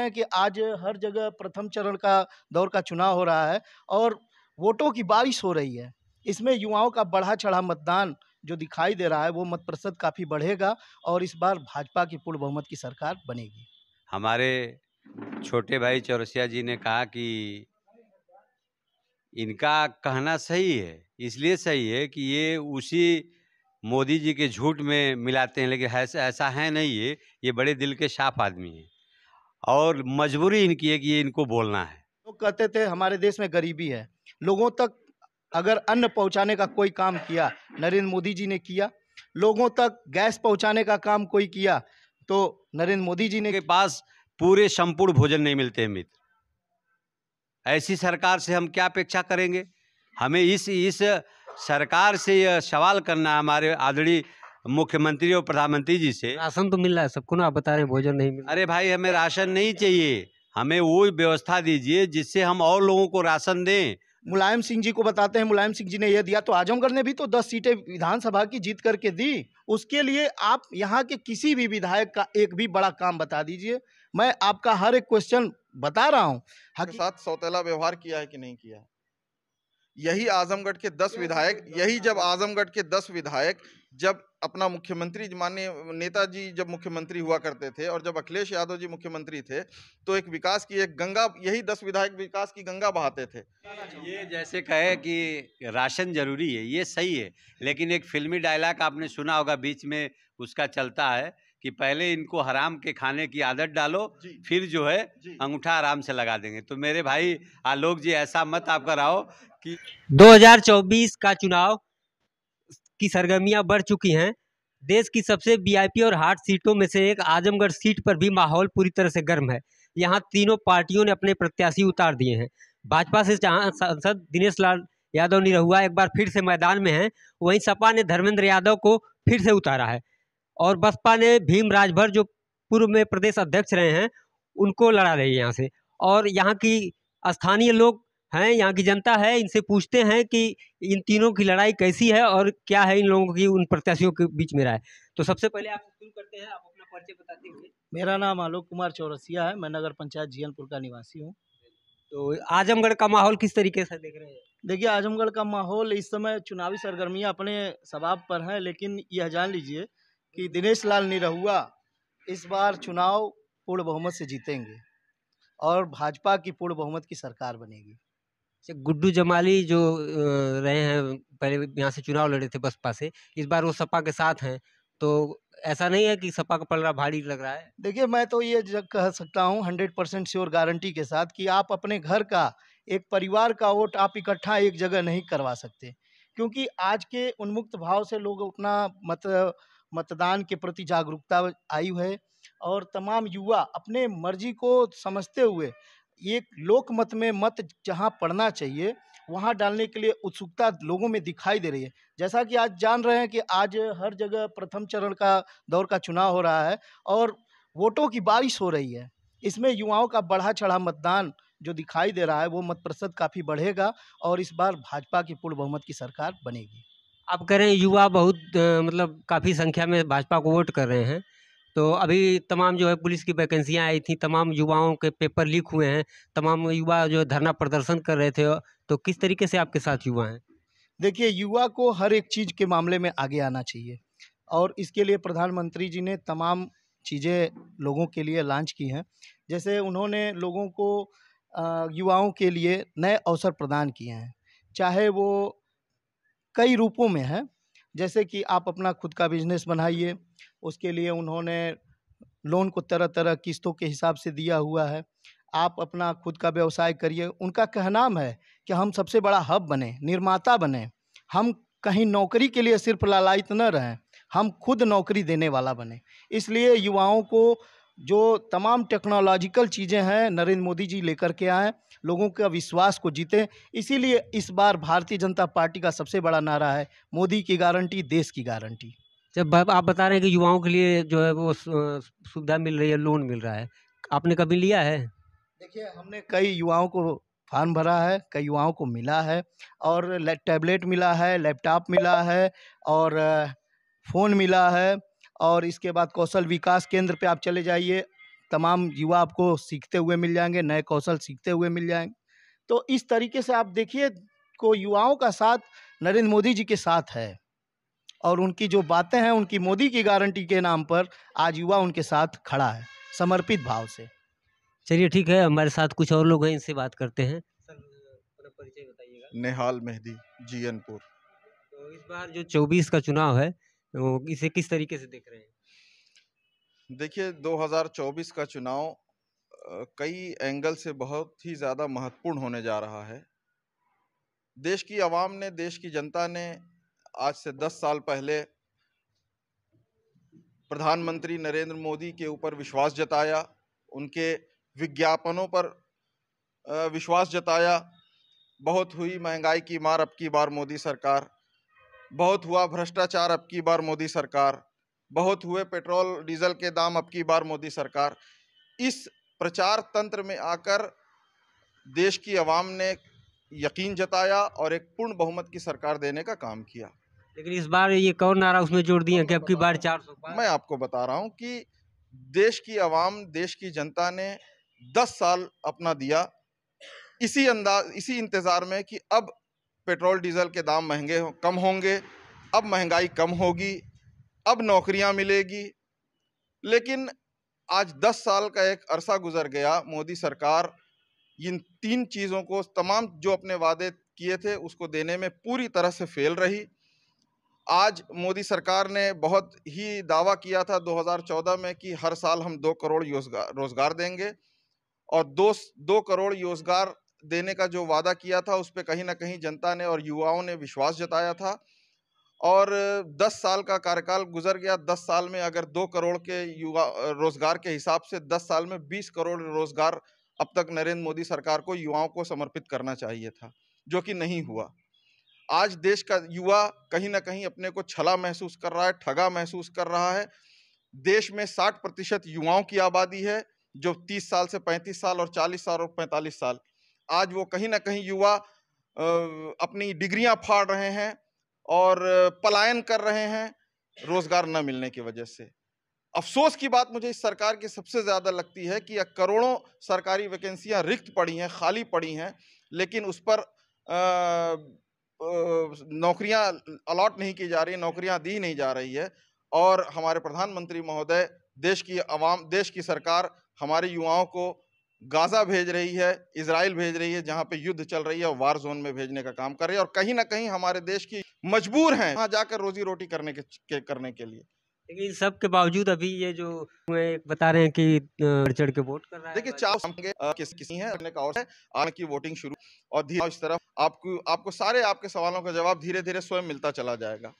हैं कि आज हर जगह प्रथम चरण का दौर का चुनाव हो रहा है और वोटों की बारिश हो रही है इसमें युवाओं का बढ़ा चढ़ा मतदान जो दिखाई दे रहा है वो मत प्रतिशत काफ़ी बढ़ेगा और इस बार भाजपा की पूर्ण बहुमत की सरकार बनेगी हमारे छोटे भाई चौरसिया जी ने कहा कि इनका कहना सही है इसलिए सही है कि ये उसी मोदी जी के झूठ में मिलाते हैं लेकिन ऐसा है नहीं ये ये बड़े दिल के साफ आदमी हैं और मजबूरी इनकी है कि ये इनको बोलना है लोग तो कहते थे हमारे देश में गरीबी है लोगों तक अगर अन्न पहुंचाने का कोई काम किया नरेंद्र मोदी जी ने किया लोगों तक गैस पहुंचाने का काम कोई किया तो नरेंद्र मोदी जी ने के पास पूरे संपूर्ण भोजन नहीं मिलते हैं मित्र ऐसी सरकार से हम क्या अपेक्षा करेंगे हमें इस इस सरकार से यह सवाल करना हमारे आदरणीय मुख्यमंत्री और प्रधानमंत्री जी से राशन तो मिल रहा है सबको ना आप बता रहे हैं भोजन नहीं मिल अरे भाई हमें राशन नहीं चाहिए हमें वो व्यवस्था दीजिए जिससे हम और लोगों को राशन दें मुलायम सिंह जी को बताते हैं मुलायम सिंह जी ने यह दिया तो आजमगढ़ ने भी तो दस सीटें विधानसभा की जीत करके दी उसके लिए आप यहाँ के किसी भी विधायक का एक भी बड़ा काम बता दीजिए मैं आपका हर एक क्वेश्चन बता रहा हूँ साथ सौतेला व्यवहार किया है कि नहीं किया है यही आजमगढ़ के दस विधायक यही जब आजमगढ़ के दस विधायक जब अपना मुख्यमंत्री माननीय नेताजी जब मुख्यमंत्री हुआ करते थे और जब अखिलेश यादव जी मुख्यमंत्री थे तो एक विकास की एक गंगा यही दस विधायक विकास की गंगा बहाते थे ये जैसे कहे कि राशन जरूरी है ये सही है लेकिन एक फिल्मी डायलॉग आपने सुना होगा बीच में उसका चलता है कि पहले इनको हराम के खाने की आदत डालो फिर जो है अंगूठा आराम से लगा देंगे तो मेरे भाई आलोक जी ऐसा मत आप कराओ कि 2024 का चुनाव की सरगर्मियां बढ़ चुकी हैं देश की सबसे वीआईपी और हार्ड सीटों में से एक आजमगढ़ सीट पर भी माहौल पूरी तरह से गर्म है यहाँ तीनों पार्टियों ने अपने प्रत्याशी उतार दिए हैं भाजपा से जहाँ सांसद दिनेश लाल यादव निरहुआ एक बार फिर से मैदान में हैं वहीं सपा ने धर्मेंद्र यादव को फिर से उतारा है और बसपा ने भीम राजभर जो पूर्व में प्रदेश अध्यक्ष रहे हैं उनको लड़ा रही है यहाँ से और यहाँ की स्थानीय लोग हैं यहाँ की जनता है इनसे पूछते हैं कि इन तीनों की लड़ाई कैसी है और क्या है इन लोगों की उन प्रत्याशियों के बीच में राय तो सबसे पहले आप शुरू करते हैं आप अपना परिचय बताते हुए मेरा नाम आलोक कुमार चौरसिया है मैं नगर पंचायत जीयनपुर का निवासी हूँ तो आजमगढ़ का माहौल किस तरीके से देख रहे हैं देखिए आजमगढ़ का माहौल इस समय चुनावी सरगर्मियाँ अपने सबाब पर हैं लेकिन यह जान लीजिए कि दिनेश लाल निरहुआ इस बार चुनाव पूर्ण बहुमत से जीतेंगे और भाजपा की पूर्ण बहुमत की सरकार बनेगी अच्छा, गुड्डू जमाली जो रहे हैं पहले यहाँ से चुनाव लड़े थे बसपा से इस बार वो सपा के साथ हैं तो ऐसा नहीं है कि सपा का पलड़ा भारी लग रहा है देखिए मैं तो ये कह सकता हूँ हंड्रेड परसेंट श्योर गारंटी के साथ कि आप अपने घर का एक परिवार का वोट आप इकट्ठा एक जगह नहीं करवा सकते क्योंकि आज के उन्मुक्त भाव से लोग अपना मतलब मतदान के प्रति जागरूकता आई है और तमाम युवा अपने मर्जी को समझते हुए एक लोक मत में मत जहाँ पढ़ना चाहिए वहाँ डालने के लिए उत्सुकता लोगों में दिखाई दे रही है जैसा कि आज जान रहे हैं कि आज हर जगह प्रथम चरण का दौर का चुनाव हो रहा है और वोटों की बारिश हो रही है इसमें युवाओं का बढ़ा चढ़ा मतदान जो दिखाई दे रहा है वो मत प्रतिशत काफ़ी बढ़ेगा और इस बार भाजपा की पूर्ण बहुमत की सरकार बनेगी आप कह रहे हैं युवा बहुत मतलब काफ़ी संख्या में भाजपा को वोट कर रहे हैं तो अभी तमाम जो है पुलिस की वैकेंसियाँ आई थी तमाम युवाओं के पेपर लीक हुए हैं तमाम युवा जो धरना प्रदर्शन कर रहे थे तो किस तरीके से आपके साथ युवा हैं देखिए युवा को हर एक चीज़ के मामले में आगे आना चाहिए और इसके लिए प्रधानमंत्री जी ने तमाम चीज़ें लोगों के लिए लॉन्च की हैं जैसे उन्होंने लोगों को युवाओं के लिए नए अवसर प्रदान किए हैं चाहे वो कई रूपों में है जैसे कि आप अपना खुद का बिजनेस बनाइए उसके लिए उन्होंने लोन को तरह तरह किस्तों के हिसाब से दिया हुआ है आप अपना खुद का व्यवसाय करिए उनका कहनाम है कि हम सबसे बड़ा हब बने निर्माता बने हम कहीं नौकरी के लिए सिर्फ लालायित न रहें हम खुद नौकरी देने वाला बने इसलिए युवाओं को जो तमाम टेक्नोलॉजिकल चीज़ें हैं नरेंद्र मोदी जी लेकर के आएँ लोगों का विश्वास को जीतें इसीलिए इस बार भारतीय जनता पार्टी का सबसे बड़ा नारा है मोदी की गारंटी देश की गारंटी जब आप बता रहे हैं कि युवाओं के लिए जो है वो सुविधा मिल रही है लोन मिल रहा है आपने कभी लिया है देखिए हमने कई युवाओं को फॉर्म भरा है कई युवाओं को मिला है और टैबलेट मिला है लैपटॉप मिला है और फ़ोन मिला है और इसके बाद कौशल विकास केंद्र पे आप चले जाइए तमाम युवा आपको सीखते हुए मिल जाएंगे नए कौशल सीखते हुए मिल जाएंगे तो इस तरीके से आप देखिए को युवाओं का साथ नरेंद्र मोदी जी के साथ है और उनकी जो बातें हैं उनकी मोदी की गारंटी के नाम पर आज युवा उनके साथ खड़ा है समर्पित भाव से चलिए ठीक है हमारे साथ कुछ और लोग हैं इनसे बात करते हैं परिचय बताइएगा नेहाल मेहदी जीएनपुर तो इस बार जो चौबीस का चुनाव है वो इसे किस तरीके से देख रहे हैं देखिए 2024 का चुनाव कई एंगल से बहुत ही ज़्यादा महत्वपूर्ण होने जा रहा है देश की आवाम ने देश की जनता ने आज से 10 साल पहले प्रधानमंत्री नरेंद्र मोदी के ऊपर विश्वास जताया उनके विज्ञापनों पर विश्वास जताया बहुत हुई महंगाई की मार अब की बार मोदी सरकार बहुत हुआ भ्रष्टाचार अब की बार मोदी सरकार बहुत हुए पेट्रोल डीजल के दाम अब की बार मोदी सरकार इस प्रचार तंत्र में आकर देश की आवाम ने यकीन जताया और एक पूर्ण बहुमत की सरकार देने का काम किया लेकिन इस बार ये कौन नारा उसमें जोड़ दिया कि अब की बार चार सौ मैं आपको बता रहा हूँ कि देश की आवाम देश की जनता ने दस साल अपना दिया इसी अंदाज इसी इंतज़ार में कि अब पेट्रोल डीज़ल के दाम महंगे हो, कम होंगे अब महंगाई कम होगी अब नौकरियां मिलेगी लेकिन आज 10 साल का एक अरसा गुजर गया मोदी सरकार इन तीन चीज़ों को तमाम जो अपने वादे किए थे उसको देने में पूरी तरह से फेल रही आज मोदी सरकार ने बहुत ही दावा किया था 2014 में कि हर साल हम दो करोड़ रोजगार रोज़गार देंगे और दो दो करोड़ रोजगार देने का जो वादा किया था उस पर कहीं ना कहीं जनता ने और युवाओं ने विश्वास जताया था और 10 साल का कार्यकाल गुजर गया 10 साल में अगर दो करोड़ के युवा रोजगार के हिसाब से 10 साल में 20 करोड़ रोजगार अब तक नरेंद्र मोदी सरकार को युवाओं को समर्पित करना चाहिए था जो कि नहीं हुआ आज देश का युवा कहीं ना कहीं अपने को छला महसूस कर रहा है ठगा महसूस कर रहा है देश में 60 प्रतिशत युवाओं की आबादी है जो 30 साल से 35 साल और 40 साल और 45 साल आज वो कहीं ना कहीं युवा अपनी डिग्रियां फाड़ रहे हैं और पलायन कर रहे हैं रोज़गार न मिलने की वजह से अफसोस की बात मुझे इस सरकार की सबसे ज़्यादा लगती है कि करोड़ों सरकारी वैकेंसियां रिक्त पड़ी हैं खाली पड़ी हैं लेकिन उस पर नौकरियां अलॉट नहीं की जा रही नौकरियां दी नहीं जा रही है और हमारे प्रधानमंत्री महोदय देश की आवाम देश की सरकार हमारे युवाओं को गाज़ा भेज रही है इसराइल भेज रही है जहां पे युद्ध चल रही है और वार जोन में भेजने का काम कर रही है और कहीं ना कहीं हमारे देश की मजबूर हैं वहां जाकर रोजी रोटी करने के, के करने के लिए लेकिन सब के बावजूद अभी ये जो बता रहे हैं कि चढ़ के वोट कर रहा है देखिए चार किस किसी है अपने का और है आज की वोटिंग शुरू और धीरे इस तरफ आपको आपको सारे आपके सवालों का जवाब धीरे धीरे स्वयं मिलता चला जाएगा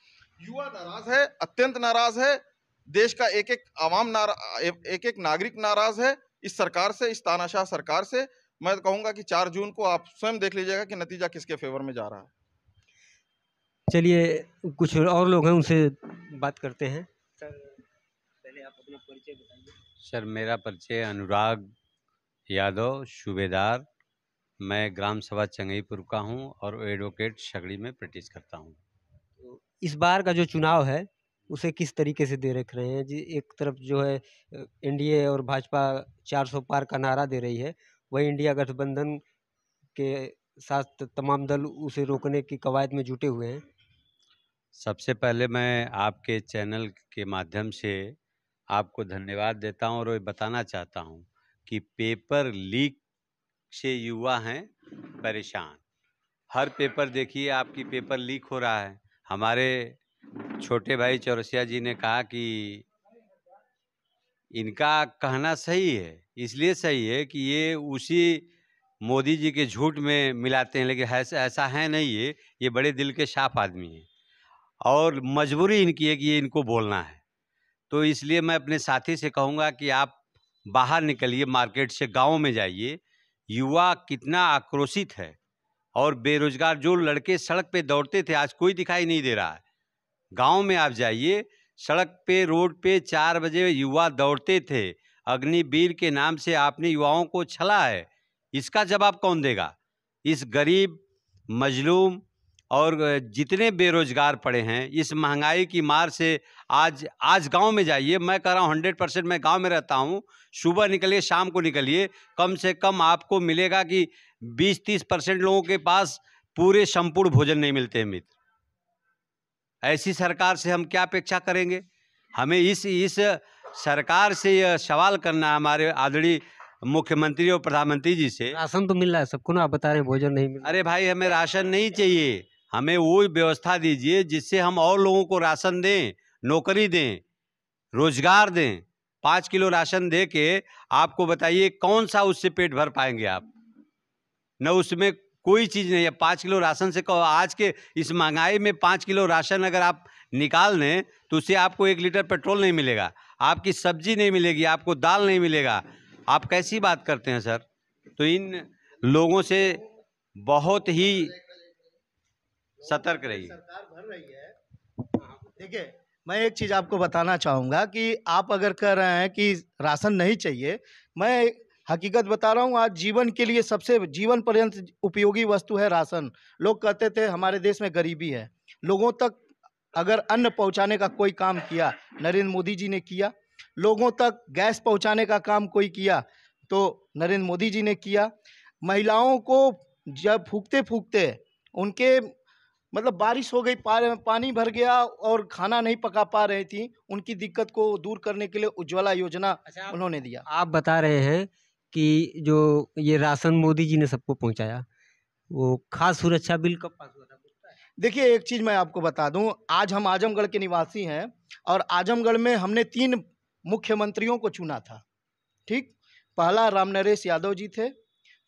युवा नाराज है अत्यंत नाराज है देश का एक एक आवाम नारा एक एक नागरिक नाराज है इस सरकार से इस तानाशाह सरकार से मैं तो कहूँगा कि चार जून को आप स्वयं देख लीजिएगा कि नतीजा किसके फेवर में जा रहा है चलिए कुछ और लोग हैं उनसे बात करते हैं सर पहले आप अपना परिचय बताइए सर मेरा परिचय अनुराग यादव सूबेदार मैं ग्राम सभा चंगईपुर का हूँ और एडवोकेट शगड़ी में प्रैक्टिस करता हूँ तो इस बार का जो चुनाव है उसे किस तरीके से दे रख रहे हैं जी एक तरफ जो है एन डी ए और भाजपा चार सौ पार का नारा दे रही है वही इंडिया गठबंधन के साथ तमाम दल उसे रोकने की कवायद में जुटे हुए हैं सबसे पहले मैं आपके चैनल के माध्यम से आपको धन्यवाद देता हूं और ये बताना चाहता हूं कि पेपर लीक से युवा हैं परेशान हर पेपर देखिए आपकी पेपर लीक हो रहा है हमारे छोटे भाई चौरसिया जी ने कहा कि इनका कहना सही है इसलिए सही है कि ये उसी मोदी जी के झूठ में मिलाते हैं लेकिन ऐसा ऐसा है नहीं ये ये बड़े दिल के साफ आदमी हैं और मजबूरी इनकी है कि ये इनको बोलना है तो इसलिए मैं अपने साथी से कहूँगा कि आप बाहर निकलिए मार्केट से गांव में जाइए युवा कितना आक्रोशित है और बेरोजगार जो लड़के सड़क पे दौड़ते थे आज कोई दिखाई नहीं दे रहा है गांव में आप जाइए सड़क पे रोड पे चार बजे युवा दौड़ते थे अग्निवीर के नाम से आपने युवाओं को छला है इसका जवाब कौन देगा इस गरीब मजलूम और जितने बेरोजगार पड़े हैं इस महंगाई की मार से आज आज गांव में जाइए मैं कह रहा हूँ हंड्रेड परसेंट मैं गांव में रहता हूँ सुबह निकलिए शाम को निकलिए कम से कम आपको मिलेगा कि बीस तीस परसेंट लोगों के पास पूरे संपूर्ण भोजन नहीं मिलते हैं मित्र ऐसी सरकार से हम क्या अपेक्षा करेंगे हमें इस इस सरकार से यह सवाल करना हमारे आदरणीय मुख्यमंत्री और प्रधानमंत्री जी से राशन तो मिल रहा है सबको ना आप बता रहे हैं भोजन नहीं मिल अरे भाई हमें राशन नहीं चाहिए हमें वो व्यवस्था दीजिए जिससे हम और लोगों को राशन दें नौकरी दें रोजगार दें पाँच किलो राशन दे के आपको बताइए कौन सा उससे पेट भर पाएंगे आप न उसमें कोई चीज़ नहीं है पाँच किलो राशन से कहो आज के इस महंगाई में पाँच किलो राशन अगर आप निकाल दें तो उससे आपको एक लीटर पेट्रोल नहीं मिलेगा आपकी सब्जी नहीं मिलेगी आपको दाल नहीं मिलेगा आप कैसी बात करते हैं सर तो इन लोगों से बहुत ही सतर्क रही सरकार रही है देखिए मैं एक चीज़ आपको बताना चाहूँगा कि आप अगर कह रहे हैं कि राशन नहीं चाहिए मैं हकीकत बता रहा हूँ आज जीवन के लिए सबसे जीवन पर्यंत उपयोगी वस्तु है राशन लोग कहते थे हमारे देश में गरीबी है लोगों तक अगर अन्न पहुँचाने का कोई काम किया नरेंद्र मोदी जी ने किया लोगों तक गैस पहुँचाने का काम कोई किया तो नरेंद्र मोदी जी ने किया महिलाओं को जब फूकते फूकते उनके मतलब बारिश हो गई पानी भर गया और खाना नहीं पका पा रही थी उनकी दिक्कत को दूर करने के लिए उज्ज्वला योजना अच्छा, उन्होंने दिया आप बता रहे हैं कि जो ये राशन मोदी जी ने सबको पहुंचाया वो खास सुरक्षा बिल कब पास हुआ था देखिए एक चीज़ मैं आपको बता दूं आज हम आजमगढ़ के निवासी हैं और आजमगढ़ में हमने तीन मुख्यमंत्रियों को चुना था ठीक पहला राम नरेश यादव जी थे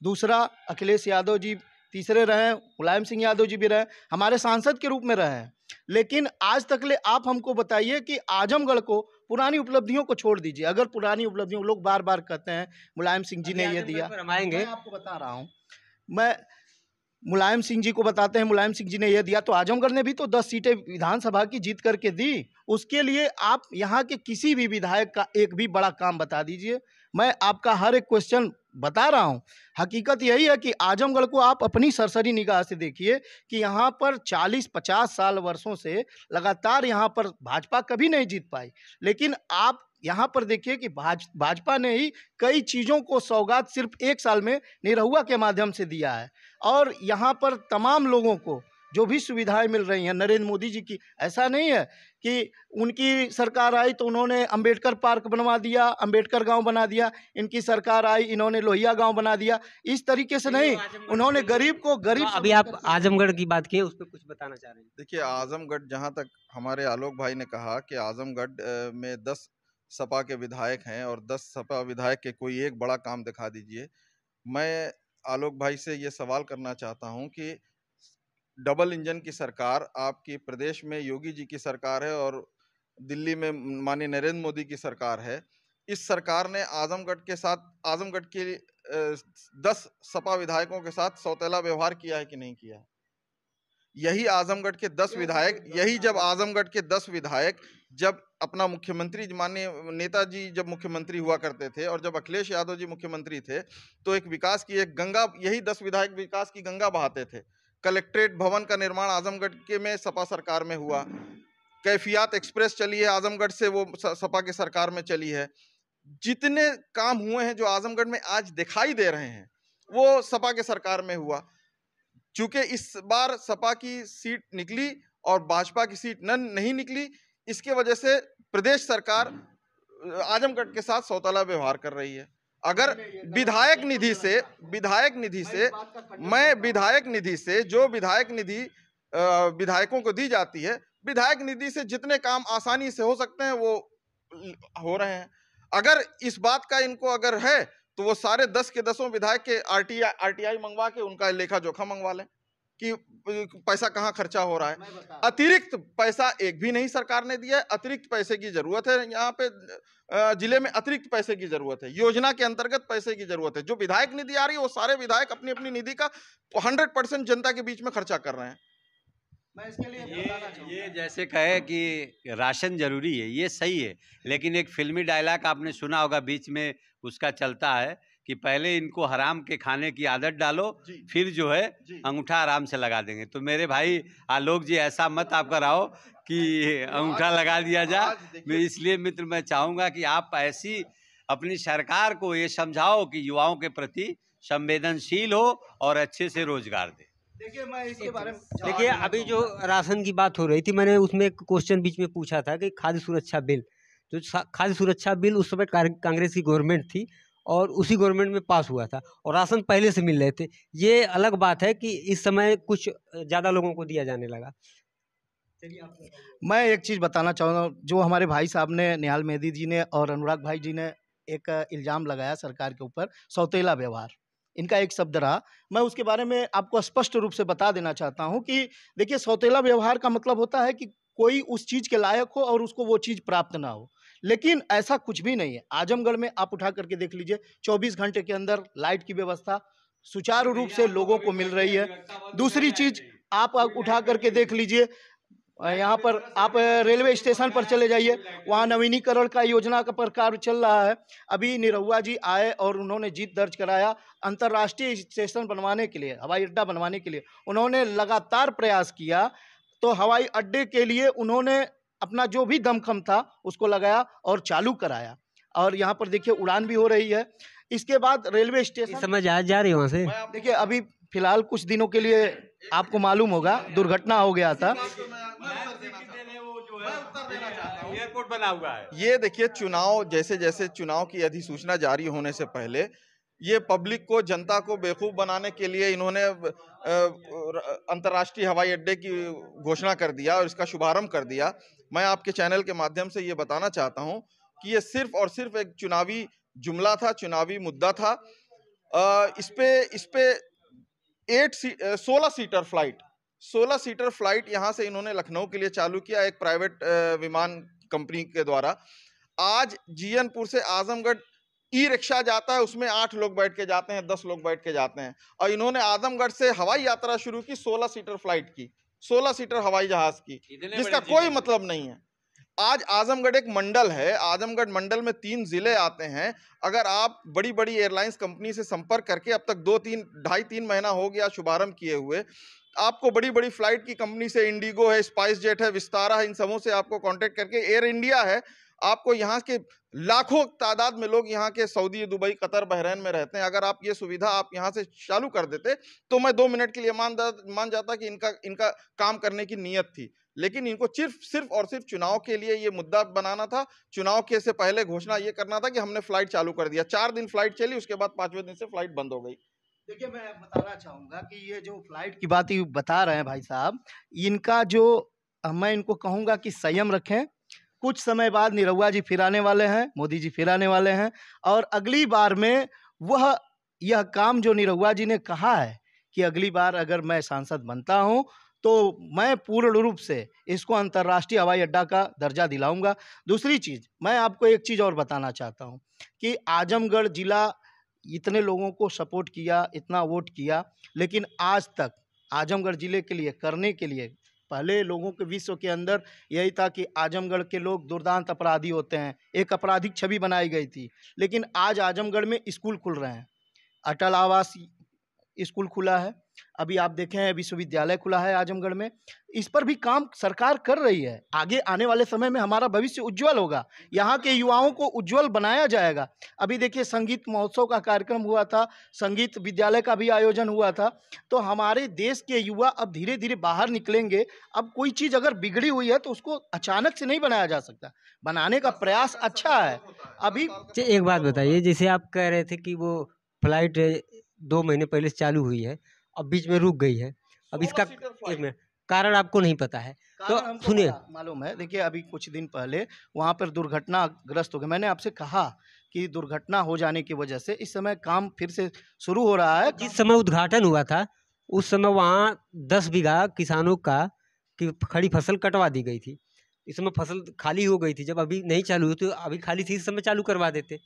दूसरा अखिलेश यादव जी तीसरे रहे मुलायम सिंह यादव जी भी रहे हमारे सांसद के रूप में रहे हैं लेकिन आज तक ले आप हमको बताइए कि आजमगढ़ को पुरानी उपलब्धियों को छोड़ दीजिए अगर पुरानी उपलब्धियों लोग बार बार कहते हैं मुलायम सिंह जी ने यह दिया मैं आपको बता रहा हूँ मैं मुलायम सिंह जी को बताते हैं मुलायम सिंह जी ने यह दिया तो आजमगढ़ ने भी तो दस सीटें विधानसभा की जीत करके दी उसके लिए आप यहाँ के किसी भी विधायक का एक भी बड़ा काम बता दीजिए मैं आपका हर एक क्वेश्चन बता रहा हूँ हकीकत यही है कि आजमगढ़ को आप अपनी सरसरी निगाह से देखिए कि यहाँ पर 40-50 साल वर्षों से लगातार यहाँ पर भाजपा कभी नहीं जीत पाई लेकिन आप यहाँ पर देखिए कि भाज भाजपा ने ही कई चीज़ों को सौगात सिर्फ एक साल में निरहुआ के माध्यम से दिया है और यहाँ पर तमाम लोगों को जो भी सुविधाएं मिल रही हैं नरेंद्र मोदी जी की ऐसा नहीं है कि उनकी सरकार आई तो उन्होंने अंबेडकर पार्क बनवा दिया अंबेडकर गांव बना दिया इनकी सरकार आई इन्होंने लोहिया गांव बना दिया इस तरीके से नहीं उन्होंने गरीब को गरीब हाँ, अभी आप आजमगढ़ की बात की उस पर कुछ बताना चाह रहे हैं देखिए आजमगढ़ जहाँ तक हमारे आलोक भाई ने कहा कि आजमगढ़ में दस सपा के विधायक हैं और दस सपा विधायक के कोई एक बड़ा काम दिखा दीजिए मैं आलोक भाई से ये सवाल करना चाहता हूँ कि डबल इंजन की सरकार आपकी प्रदेश में योगी जी की सरकार है और दिल्ली में माननीय नरेंद्र मोदी की सरकार है इस सरकार ने आजमगढ़ के साथ आजमगढ़ के दस सपा विधायकों के साथ सौतेला व्यवहार किया है कि नहीं किया है यही आजमगढ़ के दस विधायक यही जब आजमगढ़ के दस विधायक जब अपना मुख्यमंत्री माननीय नेताजी जब मुख्यमंत्री हुआ करते थे और जब अखिलेश यादव जी मुख्यमंत्री थे तो एक विकास की एक गंगा यही दस विधायक विकास की गंगा बहाते थे कलेक्ट्रेट भवन का निर्माण आजमगढ़ के में सपा सरकार में हुआ कैफियात एक्सप्रेस चली है आजमगढ़ से वो सपा के सरकार में चली है जितने काम हुए हैं जो आजमगढ़ में आज दिखाई दे रहे हैं वो सपा के सरकार में हुआ चूंकि इस बार सपा की सीट निकली और भाजपा की सीट न नहीं निकली इसके वजह से प्रदेश सरकार आजमगढ़ के साथ सौतला व्यवहार कर रही है अगर विधायक निधि से विधायक निधि से मैं विधायक निधि से जो विधायक निधि विधायकों को दी जाती है विधायक निधि से जितने काम आसानी से हो सकते हैं वो हो रहे हैं अगर इस बात का इनको अगर है तो वो सारे दस के दसों विधायक के आरटीआई आरटीआई मंगवा के उनका लेखा जोखा मंगवा लें कि पैसा कहाँ खर्चा हो रहा है अतिरिक्त पैसा एक भी नहीं सरकार ने दिया है अतिरिक्त पैसे की जरूरत है यहाँ पे जिले में अतिरिक्त पैसे की जरूरत है योजना के अंतर्गत पैसे की जरूरत है जो विधायक निधि आ रही है वो सारे विधायक अपनी अपनी निधि का हंड्रेड परसेंट जनता के बीच में खर्चा कर रहे हैं मैं इसके लिए ये, ये जैसे कहे कि राशन जरूरी है ये सही है लेकिन एक फिल्मी डायलॉग आपने सुना होगा बीच में उसका चलता है कि पहले इनको हराम के खाने की आदत डालो फिर जो है अंगूठा आराम से लगा देंगे तो मेरे भाई आलोक जी ऐसा मत आप कराओ कि अंगूठा लगा दिया जाए मैं इसलिए मित्र मैं चाहूँगा कि आप ऐसी अपनी सरकार को ये समझाओ कि युवाओं के प्रति संवेदनशील हो और अच्छे से रोजगार दे देखिए मैं इसके बारे में देखिए अभी जो राशन की बात हो रही थी मैंने उसमें एक क्वेश्चन बीच में पूछा था कि खाद्य सुरक्षा बिल जो खाद्य सुरक्षा बिल उस समय कांग्रेस की गवर्नमेंट थी और उसी गवर्नमेंट में पास हुआ था और राशन पहले से मिल रहे थे ये अलग बात है कि इस समय कुछ ज़्यादा लोगों को दिया जाने लगा मैं एक चीज़ बताना चाहूँगा जो हमारे भाई साहब ने निहाल मेहदी जी ने और अनुराग भाई जी ने एक इल्ज़ाम लगाया सरकार के ऊपर सौतेला व्यवहार इनका एक शब्द रहा मैं उसके बारे में आपको स्पष्ट रूप से बता देना चाहता हूँ कि देखिए सौतेला व्यवहार का मतलब होता है कि कोई उस चीज़ के लायक हो और उसको वो चीज़ प्राप्त ना हो लेकिन ऐसा कुछ भी नहीं है आजमगढ़ में आप उठा करके देख लीजिए 24 घंटे के अंदर लाइट की व्यवस्था सुचारू तो रूप से लोगों को मिल रही है दूसरी चीज तो आप उठा करके देख लीजिए तो यहाँ पर आप रेलवे स्टेशन पर चले जाइए वहाँ नवीनीकरण का योजना का प्रकार चल रहा है अभी निरहुआ जी आए और उन्होंने जीत दर्ज कराया अंतर्राष्ट्रीय स्टेशन बनवाने के लिए हवाई अड्डा बनवाने के लिए उन्होंने लगातार प्रयास किया तो हवाई अड्डे के लिए उन्होंने अपना जो भी दमखम था उसको लगाया और चालू कराया और यहाँ पर देखिए उड़ान भी हो रही है इसके बाद रेलवे स्टेशन समय जा जा रही वहाँ से देखिए अभी फिलहाल कुछ दिनों के लिए आपको मालूम होगा दुर्घटना हो गया था एयरपोर्ट बना हुआ है ये देखिए चुनाव जैसे जैसे चुनाव की अधिसूचना जारी होने से पहले ये पब्लिक को जनता को बेवकूफ़ बनाने के लिए इन्होंने अंतर्राष्ट्रीय हवाई अड्डे की घोषणा कर दिया और इसका शुभारंभ कर दिया मैं आपके चैनल के माध्यम से ये बताना चाहता हूँ कि ये सिर्फ और सिर्फ एक चुनावी जुमला था चुनावी मुद्दा था इस पे इस पे एट सी, सोलह सीटर फ्लाइट सोलह सीटर फ्लाइट यहाँ से इन्होंने लखनऊ के लिए चालू किया एक प्राइवेट विमान कंपनी के द्वारा आज जीएनपुर से आजमगढ़ ई रिक्शा जाता है उसमें आठ लोग बैठ के जाते हैं दस लोग बैठ के जाते हैं और इन्होंने आजमगढ़ से हवाई यात्रा शुरू की सोलह सीटर फ्लाइट की सोलह सीटर हवाई जहाज की जिसका कोई मतलब नहीं है आज आजमगढ़ एक मंडल है आजमगढ़ मंडल में तीन ज़िले आते हैं अगर आप बड़ी बड़ी एयरलाइंस कंपनी से संपर्क करके अब तक दो तीन ढाई तीन महीना हो गया शुभारंभ किए हुए आपको बड़ी बड़ी फ्लाइट की कंपनी से इंडिगो है स्पाइस जेट है विस्तारा है इन सबों से आपको कांटेक्ट करके एयर इंडिया है आपको यहाँ के लाखों तादाद में लोग यहाँ के सऊदी दुबई कतर बहरीन में रहते हैं अगर आप ये सुविधा आप यहाँ से चालू कर देते तो मैं दो मिनट के लिए मान मान जाता कि इनका इनका काम करने की नीयत थी लेकिन इनको सिर्फ सिर्फ और सिर्फ चुनाव के लिए ये मुद्दा बनाना था चुनाव के से पहले घोषणा ये करना था कि हमने फ्लाइट चालू कर दिया चार दिन फ्लाइट चली उसके बाद पाँचवें दिन से फ्लाइट बंद हो गई देखिए मैं बताना चाहूँगा कि ये जो फ्लाइट की बात बता रहे हैं भाई साहब इनका जो मैं इनको कहूँगा कि संयम रखें कुछ समय बाद निरहुआ जी फिर आने वाले हैं मोदी जी फिर आने वाले हैं और अगली बार में वह यह काम जो निरहुआ जी ने कहा है कि अगली बार अगर मैं सांसद बनता हूँ तो मैं पूर्ण रूप से इसको अंतर्राष्ट्रीय हवाई अड्डा का दर्जा दिलाऊंगा दूसरी चीज़ मैं आपको एक चीज़ और बताना चाहता हूँ कि आजमगढ़ ज़िला इतने लोगों को सपोर्ट किया इतना वोट किया लेकिन आज तक आजमगढ़ ज़िले के लिए करने के लिए पहले लोगों के विश्व के अंदर यही था कि आजमगढ़ के लोग दुर्दांत अपराधी होते हैं एक आपराधिक छवि बनाई गई थी लेकिन आज आजमगढ़ में स्कूल खुल रहे हैं अटल आवास स्कूल खुला है अभी आप देखें विश्वविद्यालय खुला है आजमगढ़ में इस पर भी काम सरकार कर रही है आगे आने वाले समय में हमारा भविष्य उज्जवल होगा यहाँ के युवाओं को उज्जवल बनाया जाएगा अभी देखिए संगीत महोत्सव का कार्यक्रम हुआ था संगीत विद्यालय का भी आयोजन हुआ था तो हमारे देश के युवा अब धीरे धीरे बाहर निकलेंगे अब कोई चीज़ अगर बिगड़ी हुई है तो उसको अचानक से नहीं बनाया जा सकता बनाने का प्रयास अच्छा है अभी एक बात बताइए जैसे आप कह रहे थे कि वो फ्लाइट दो महीने पहले चालू हुई है अब बीच में रुक गई है अब इसका कारण आपको नहीं पता है तो सुनिए मालूम है देखिए अभी कुछ दिन पहले वहाँ पर दुर्घटना ग्रस्त हो गया मैंने आपसे कहा कि दुर्घटना हो जाने की वजह से इस समय काम फिर से शुरू हो रहा है जिस समय उद्घाटन हुआ था उस समय वहाँ दस बीघा किसानों का की खड़ी फसल कटवा दी गई थी इस समय फसल खाली हो गई थी जब अभी नहीं चालू हुई तो अभी खाली थी इस समय चालू करवा देते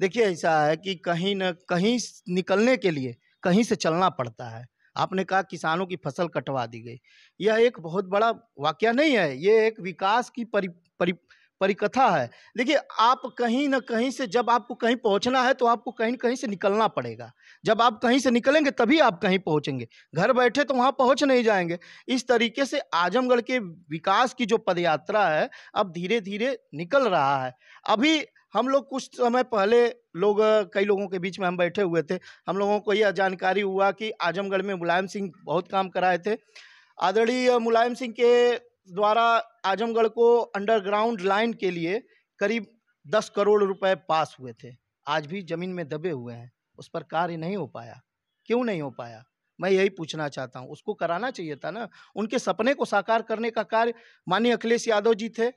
देखिए ऐसा है कि कहीं ना कहीं निकलने के लिए कहीं से चलना पड़ता है आपने कहा किसानों की फसल कटवा दी गई यह एक बहुत बड़ा वाक्य नहीं है ये एक विकास की परि परि परिकथा है देखिए आप कहीं ना कहीं से जब आपको कहीं पहुंचना है तो आपको कहीं कहीं से निकलना पड़ेगा जब आप कहीं से निकलेंगे तभी आप कहीं पहुंचेंगे घर बैठे तो वहां पहुंच नहीं जाएंगे इस तरीके से आजमगढ़ के विकास की जो पदयात्रा है अब धीरे धीरे निकल रहा है अभी हम लोग कुछ समय पहले लोग कई लोगों के बीच में हम बैठे हुए थे हम लोगों को यह जानकारी हुआ कि आजमगढ़ में मुलायम सिंह बहुत काम कराए थे आदरणीय मुलायम सिंह के द्वारा आजमगढ़ को अंडरग्राउंड लाइन के लिए करीब दस करोड़ रुपए पास हुए थे आज भी ज़मीन में दबे हुए हैं उस पर कार्य नहीं हो पाया क्यों नहीं हो पाया मैं यही पूछना चाहता हूँ उसको कराना चाहिए था ना उनके सपने को साकार करने का कार्य माननीय अखिलेश यादव जी थे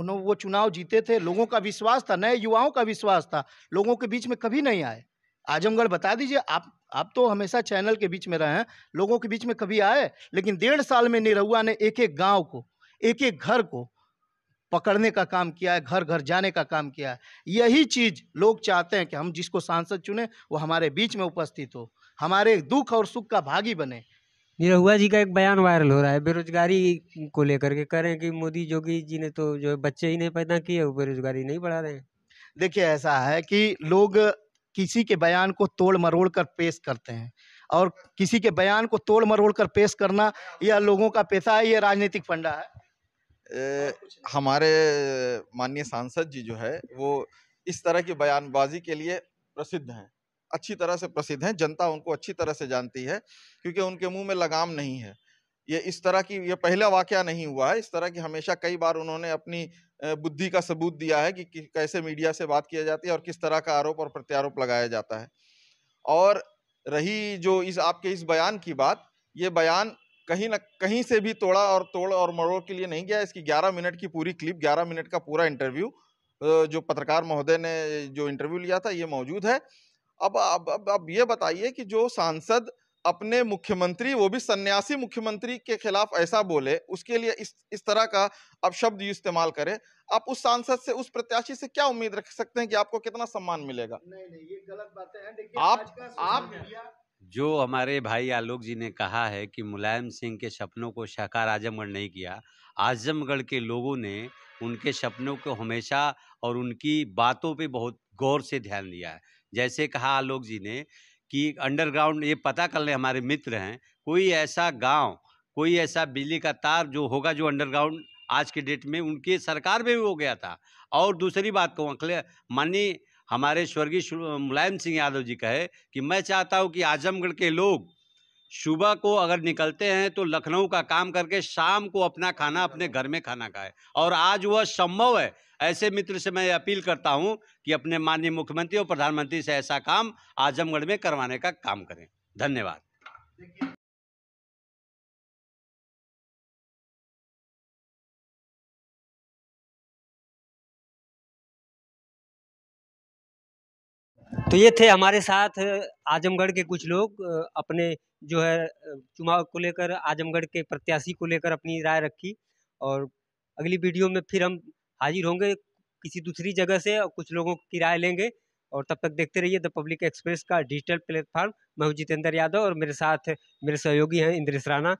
उन्होंने वो चुनाव जीते थे लोगों का विश्वास था नए युवाओं का विश्वास था लोगों के बीच में कभी नहीं आए आजमगढ़ बता दीजिए आप आप तो हमेशा चैनल के बीच में रहे हैं लोगों के बीच में कभी आए लेकिन डेढ़ साल में निरहुआ ने एक एक गांव को एक एक घर को पकड़ने का काम किया है घर घर जाने का काम किया है यही चीज़ लोग चाहते हैं कि हम जिसको सांसद चुने वो हमारे बीच में उपस्थित हो हमारे दुख और सुख का भागी बने निरहुआ जी का एक बयान वायरल हो रहा है बेरोजगारी को लेकर के कह रहे हैं कि मोदी जोगी जी ने तो जो है बच्चे ही नहीं पैदा किए बेरोजगारी नहीं बढ़ा रहे हैं देखिए ऐसा है कि लोग किसी के बयान को तोड़ मरोड़ कर पेश करते हैं और किसी के बयान को तोड़ मरोड़ कर पेश करना यह लोगों का पैसा है यह राजनीतिक फंडा है ए, हमारे माननीय सांसद जी जो है वो इस तरह की बयानबाजी के लिए प्रसिद्ध हैं अच्छी तरह से प्रसिद्ध हैं जनता उनको अच्छी तरह से जानती है क्योंकि उनके मुंह में लगाम नहीं है ये इस तरह की ये पहला वाक्य नहीं हुआ है इस तरह की हमेशा कई बार उन्होंने अपनी बुद्धि का सबूत दिया है कि, कैसे मीडिया से बात किया जाती है और किस तरह का आरोप और प्रत्यारोप लगाया जाता है और रही जो इस आपके इस बयान की बात ये बयान कहीं ना कहीं से भी तोड़ा और तोड़ और मरोड़ के लिए नहीं गया इसकी 11 मिनट की पूरी क्लिप 11 मिनट का पूरा इंटरव्यू जो पत्रकार महोदय ने जो इंटरव्यू लिया था ये मौजूद है अब अब अब, अब ये बताइए कि जो सांसद अपने मुख्यमंत्री वो भी सन्यासी मुख्यमंत्री के खिलाफ ऐसा बोले उसके लिए इस इस तरह का अब शब्द इस्तेमाल करें आप उस सांसद से उस प्रत्याशी से क्या उम्मीद रख सकते हैं कि आपको कितना सम्मान मिलेगा नहीं नहीं ये गलत बातें हैं आप आप जो हमारे भाई आलोक जी ने कहा है कि मुलायम सिंह के सपनों को साकार आजमगढ़ नहीं किया आजमगढ़ के लोगों ने उनके सपनों को हमेशा और उनकी बातों पे बहुत गौर से ध्यान दिया है जैसे कहा आलोक जी ने कि अंडरग्राउंड ये पता कर लें हमारे मित्र हैं कोई ऐसा गांव कोई ऐसा बिजली का तार जो होगा जो अंडरग्राउंड आज के डेट में उनके सरकार में भी हो गया था और दूसरी बात कहूँ अखिले माननीय हमारे स्वर्गीय मुलायम सिंह यादव जी कहे कि मैं चाहता हूँ कि आजमगढ़ के लोग सुबह को अगर निकलते हैं तो लखनऊ का काम करके शाम को अपना खाना अपने घर में खाना खाए और आज वह संभव है ऐसे मित्र से मैं अपील करता हूं कि अपने माननीय मुख्यमंत्री और प्रधानमंत्री से ऐसा काम आजमगढ़ में करवाने का काम करें धन्यवाद तो ये थे हमारे साथ आजमगढ़ के कुछ लोग अपने जो है चुनाव को लेकर आजमगढ़ के प्रत्याशी को लेकर अपनी राय रखी और अगली वीडियो में फिर हम हाजिर होंगे किसी दूसरी जगह से और कुछ लोगों को किराए लेंगे और तब तक देखते रहिए द पब्लिक एक्सप्रेस का डिजिटल प्लेटफॉर्म मैं हूँ जितेंद्र यादव और मेरे साथ मेरे सहयोगी हैं इंद्रेश राणा